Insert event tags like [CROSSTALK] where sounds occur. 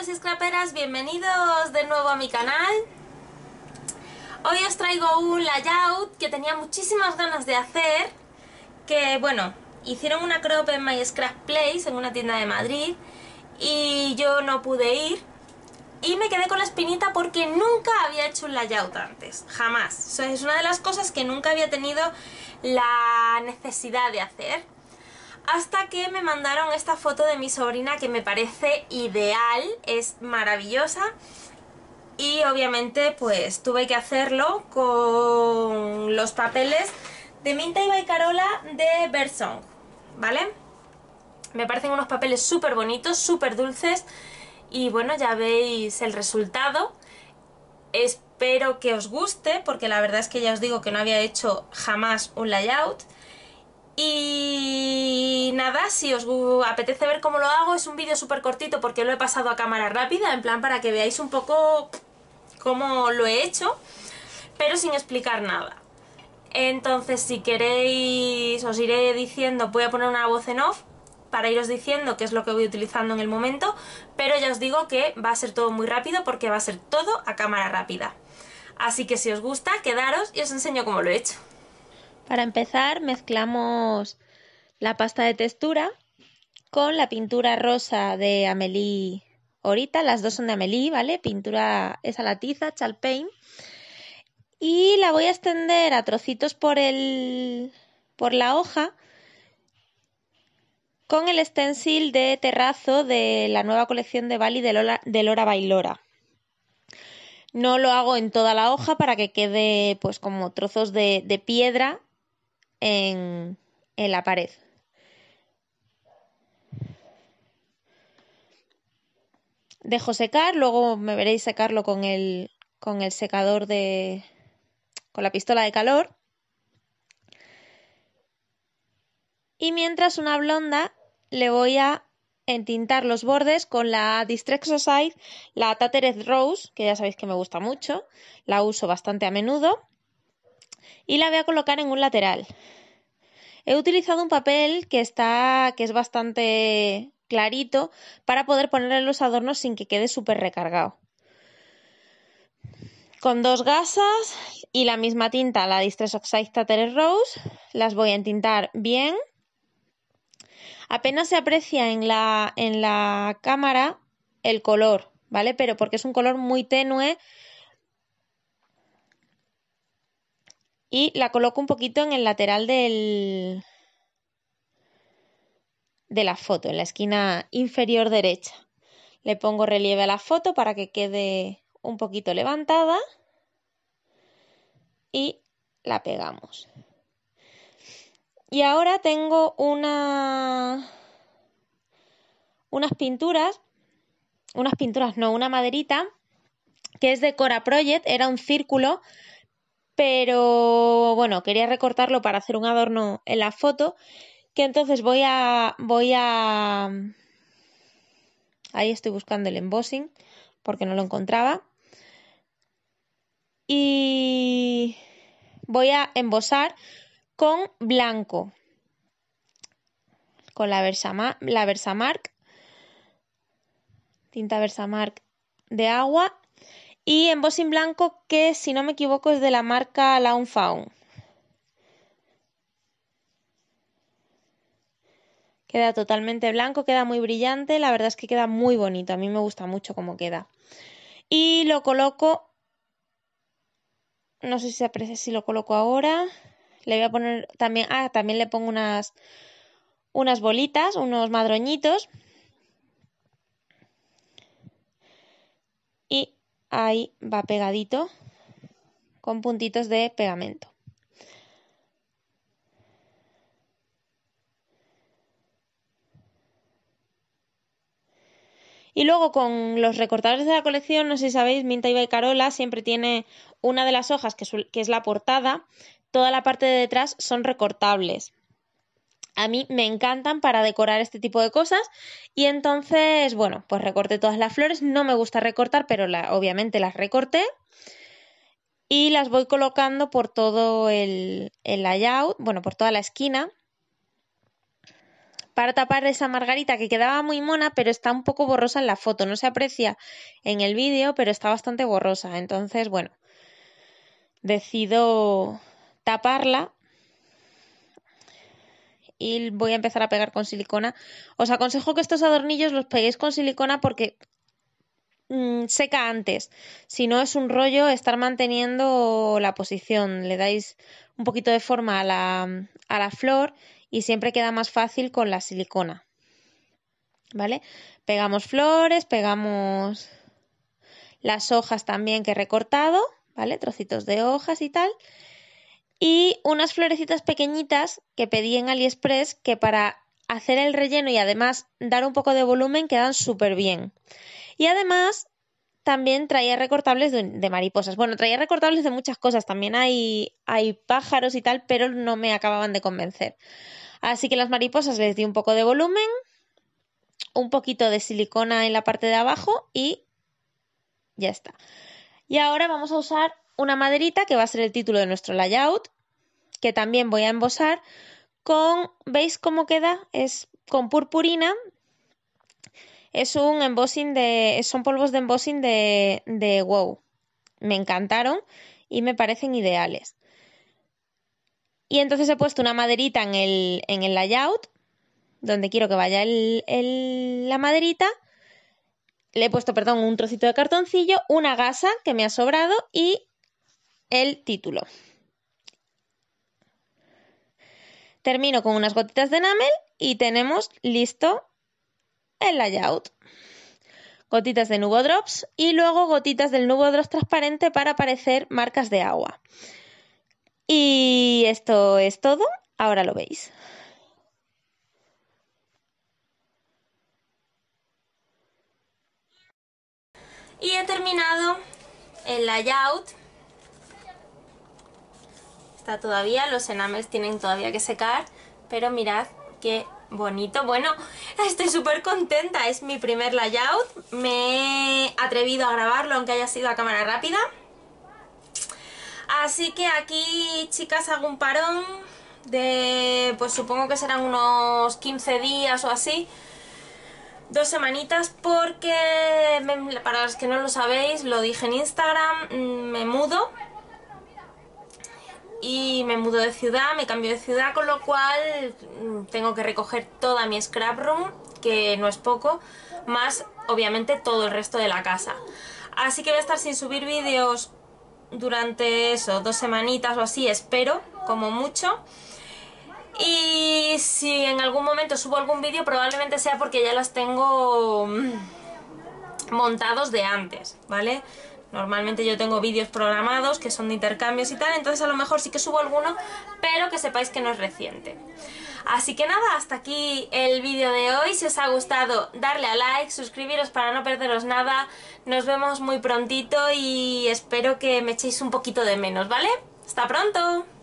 Hola y scraperas, bienvenidos de nuevo a mi canal. Hoy os traigo un layout que tenía muchísimas ganas de hacer, que bueno, hicieron una crop en My Scrap Place, en una tienda de Madrid, y yo no pude ir, y me quedé con la espinita porque nunca había hecho un layout antes, jamás. es una de las cosas que nunca había tenido la necesidad de hacer hasta que me mandaron esta foto de mi sobrina que me parece ideal, es maravillosa y obviamente pues tuve que hacerlo con los papeles de Minta y Carola de Bersong, ¿vale? Me parecen unos papeles súper bonitos, súper dulces y bueno, ya veis el resultado. Espero que os guste porque la verdad es que ya os digo que no había hecho jamás un layout y nada, si os apetece ver cómo lo hago, es un vídeo súper cortito porque lo he pasado a cámara rápida, en plan para que veáis un poco cómo lo he hecho, pero sin explicar nada. Entonces, si queréis, os iré diciendo, voy a poner una voz en off para iros diciendo qué es lo que voy utilizando en el momento, pero ya os digo que va a ser todo muy rápido porque va a ser todo a cámara rápida. Así que si os gusta, quedaros y os enseño cómo lo he hecho. Para empezar, mezclamos la pasta de textura con la pintura rosa de Amelie Ahorita las dos son de Amelie, ¿vale? Pintura esa latiza, la tiza, chalpain. Y la voy a extender a trocitos por por la hoja con el stencil de terrazo de la nueva colección de Bali de Lora Bailora. No lo hago en toda la hoja para que quede pues como trozos de piedra en, la pared. Dejo secar, luego me veréis secarlo con el, secador de... con la pistola de calor. Y mientras una blonda le voy a entintar los bordes con la Society la Tattered Rose, que ya sabéis que me gusta mucho, la uso bastante a menudo y la voy a colocar en un lateral. He utilizado un papel que está que es bastante clarito para poder ponerle los adornos sin que quede súper recargado. Con dos gasas y la misma tinta, la Distress Oxide Tattered Rose, las voy a entintar bien. Apenas se aprecia en la, en la cámara el color, ¿vale? Pero porque es un color muy tenue, y la coloco un poquito en el lateral del, de la foto, en la esquina inferior derecha. Le pongo relieve a la foto para que quede un poquito levantada y la pegamos. Y ahora tengo una unas pinturas, unas pinturas no, una maderita que es de Cora Project, era un círculo pero bueno, quería recortarlo para hacer un adorno en la foto, que entonces voy a, voy a, ahí estoy buscando el embossing, porque no lo encontraba, y voy a embosar con blanco, con la, la Versamark, tinta Versamark de agua y en Blanco, que si no me equivoco es de la marca Launfaun. Queda totalmente blanco, queda muy brillante, la verdad es que queda muy bonito, a mí me gusta mucho cómo queda. Y lo coloco, no sé si se aprecia si lo coloco ahora, le voy a poner también, ah, también le pongo unas, unas bolitas, unos madroñitos. Y ahí va pegadito con puntitos de pegamento. Y luego con los recortables de la colección, no sé si sabéis, Minta y Carola siempre tiene una de las hojas que es la portada, toda la parte de detrás son recortables a mí me encantan para decorar este tipo de cosas y entonces, bueno, pues recorté todas las flores, no me gusta recortar, pero obviamente las recorté y las voy colocando por todo el, el layout, bueno, por toda la esquina para tapar esa margarita que quedaba muy mona, pero está un poco borrosa en la foto. No se aprecia en el vídeo, pero está bastante borrosa. Entonces, bueno, decido taparla y voy a empezar a pegar con silicona. Os aconsejo que estos adornillos los peguéis con silicona porque mm, seca antes. Si no es un rollo estar manteniendo la posición. Le dais un poquito de forma a la, a la flor y siempre queda más fácil con la silicona. ¿Vale? Pegamos flores, pegamos las hojas también que he recortado, ¿vale? Trocitos de hojas y tal y unas florecitas pequeñitas que pedí en AliExpress que para hacer el relleno y además dar un poco de volumen quedan súper bien. Y además también traía recortables de, mariposas. Bueno, traía recortables de muchas cosas. También hay, hay pájaros y tal, pero no me acababan de convencer. Así que las mariposas les di un poco de volumen, un poquito de silicona en la parte de abajo y ya está. Y ahora vamos a usar una maderita que va a ser el título de nuestro layout, que también voy a embosar con, ¿veis cómo queda? Es con purpurina. Es un embossing de, son polvos de embossing de, de WOW. Me encantaron y me parecen ideales. Y entonces he puesto una maderita en el, en el layout, donde quiero que vaya la maderita. Le he puesto, perdón, un trocito de cartoncillo, una gasa que me ha sobrado y el título. Termino con unas gotitas de enamel y tenemos listo el layout. Gotitas de Nubo Drops y luego gotitas del Nubo Drops transparente para aparecer marcas de agua. Y esto es todo, ahora lo veis. Y he terminado el layout todavía, los enames tienen todavía que secar, pero mirad qué bonito. Bueno, [LAUGHS] estoy súper contenta, es mi primer layout, me he atrevido a grabarlo aunque haya sido a cámara rápida. Así que aquí, chicas, hago un parón de, pues supongo que serán unos 15 días o así, dos semanitas porque, para los que no lo sabéis, lo dije en Instagram, mm, me mudo y me mudo de ciudad, me cambio de ciudad, con lo cual mm, tengo que recoger toda mi scrap room, que no es poco, más obviamente todo el resto de la casa. Así que voy a estar sin subir vídeos durante eso, dos semanitas o así, espero, como mucho. Y si en algún momento subo algún vídeo probablemente sea porque ya las tengo mm, montados de antes, ¿vale? Normalmente yo tengo vídeos programados que son de intercambios y tal, entonces a lo mejor sí que subo alguno, pero que sepáis que no es reciente. Así que nada, hasta aquí el vídeo de hoy. Si os ha gustado, darle a like, suscribiros para no perderos nada. Nos vemos muy prontito y espero que me echéis un poquito de menos, ¿vale? ¡Hasta pronto!